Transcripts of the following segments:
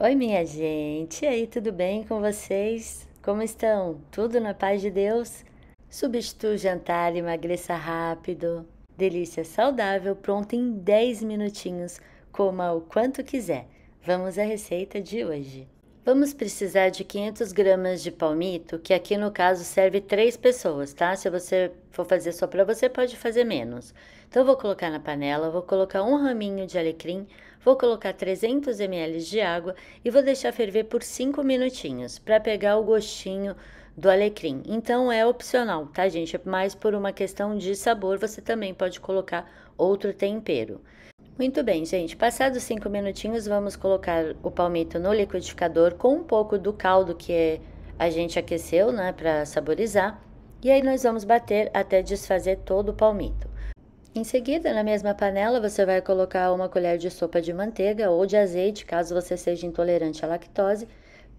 Oi, minha gente! E aí, tudo bem com vocês? Como estão? Tudo na paz de Deus? Substitua o jantar, emagreça rápido. Delícia saudável, pronta em 10 minutinhos. Coma o quanto quiser. Vamos à receita de hoje. Vamos precisar de 500 gramas de palmito, que aqui no caso serve três pessoas, tá? Se você for fazer só para você, pode fazer menos. Então, vou colocar na panela, vou colocar um raminho de alecrim, vou colocar 300 ml de água e vou deixar ferver por 5 minutinhos para pegar o gostinho do alecrim. Então é opcional, tá, gente? Mas por uma questão de sabor, você também pode colocar outro tempero. Muito bem, gente. Passados 5 minutinhos, vamos colocar o palmito no liquidificador com um pouco do caldo que é, a gente aqueceu, né, para saborizar. E aí nós vamos bater até desfazer todo o palmito. Em seguida, na mesma panela, você vai colocar uma colher de sopa de manteiga ou de azeite, caso você seja intolerante à lactose,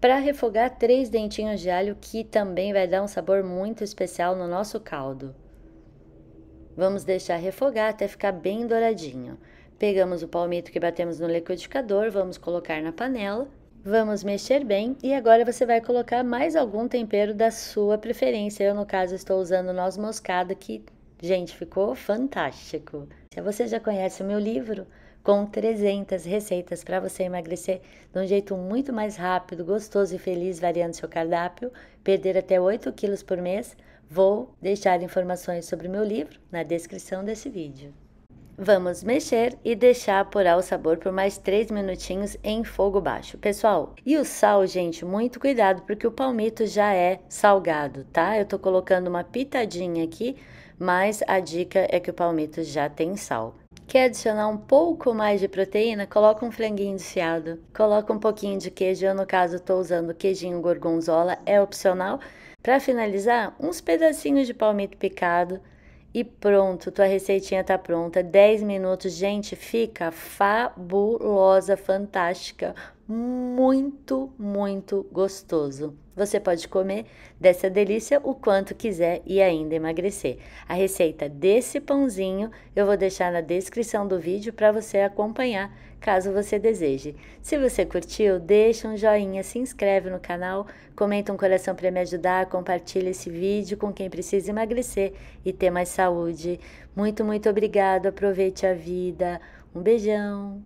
para refogar três dentinhos de alho, que também vai dar um sabor muito especial no nosso caldo. Vamos deixar refogar até ficar bem douradinho. Pegamos o palmito que batemos no liquidificador, vamos colocar na panela, vamos mexer bem e agora você vai colocar mais algum tempero da sua preferência. Eu, no caso, estou usando noz moscada, que, gente, ficou fantástico. Se você já conhece o meu livro, com 300 receitas para você emagrecer de um jeito muito mais rápido, gostoso e feliz, variando seu cardápio, perder até 8 quilos por mês, vou deixar informações sobre o meu livro na descrição desse vídeo. Vamos mexer e deixar apurar o sabor por mais 3 minutinhos em fogo baixo. Pessoal, e o sal, gente, muito cuidado, porque o palmito já é salgado, tá? Eu tô colocando uma pitadinha aqui, mas a dica é que o palmito já tem sal. Quer adicionar um pouco mais de proteína? Coloca um franguinho desfiado, coloca um pouquinho de queijo. Eu, no caso, estou usando queijinho gorgonzola, é opcional. Para finalizar, uns pedacinhos de palmito picado. E pronto, tua receitinha tá pronta. 10 minutos, gente, fica fabulosa, fantástica muito, muito gostoso. Você pode comer dessa delícia o quanto quiser e ainda emagrecer. A receita desse pãozinho eu vou deixar na descrição do vídeo para você acompanhar, caso você deseje. Se você curtiu, deixa um joinha, se inscreve no canal, comenta um coração para me ajudar, compartilha esse vídeo com quem precisa emagrecer e ter mais saúde. Muito, muito obrigado. Aproveite a vida. Um beijão.